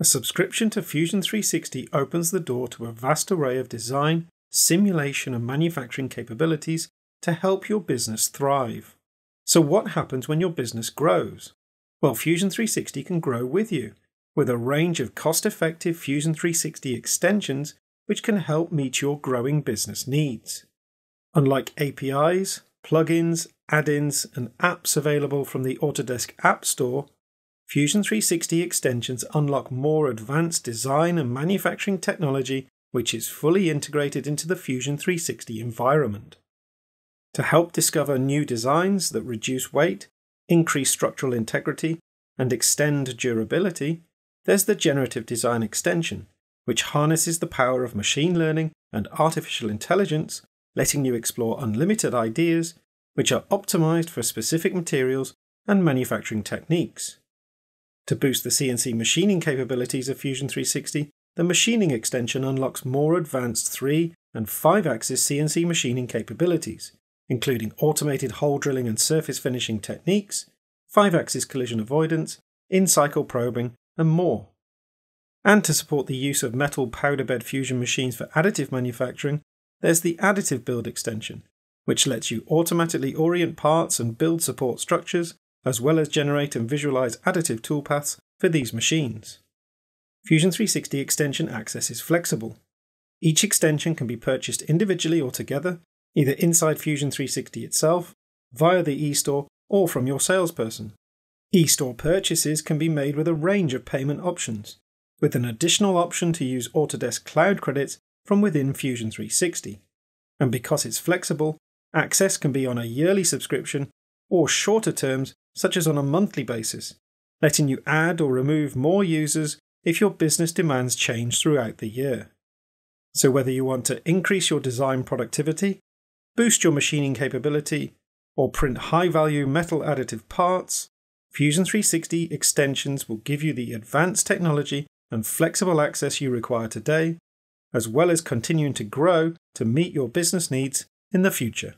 A subscription to Fusion 360 opens the door to a vast array of design, simulation, and manufacturing capabilities to help your business thrive. So, what happens when your business grows? Well, Fusion 360 can grow with you with a range of cost effective Fusion 360 extensions which can help meet your growing business needs. Unlike APIs, plugins, add ins, and apps available from the Autodesk App Store, Fusion 360 extensions unlock more advanced design and manufacturing technology which is fully integrated into the Fusion 360 environment. To help discover new designs that reduce weight, increase structural integrity, and extend durability, there's the Generative Design Extension, which harnesses the power of machine learning and artificial intelligence, letting you explore unlimited ideas, which are optimized for specific materials and manufacturing techniques. To boost the CNC machining capabilities of Fusion 360, the machining extension unlocks more advanced 3 and 5 axis CNC machining capabilities, including automated hole drilling and surface finishing techniques, 5 axis collision avoidance, in cycle probing, and more. And to support the use of metal powder bed fusion machines for additive manufacturing, there's the Additive Build extension, which lets you automatically orient parts and build support structures as well as generate and visualize additive toolpaths for these machines. Fusion 360 extension access is flexible. Each extension can be purchased individually or together, either inside Fusion 360 itself, via the eStore, or from your salesperson. eStore purchases can be made with a range of payment options, with an additional option to use Autodesk Cloud credits from within Fusion 360. And because it's flexible, access can be on a yearly subscription or shorter terms, such as on a monthly basis, letting you add or remove more users if your business demands change throughout the year. So, whether you want to increase your design productivity, boost your machining capability, or print high value metal additive parts, Fusion 360 extensions will give you the advanced technology and flexible access you require today, as well as continuing to grow to meet your business needs in the future.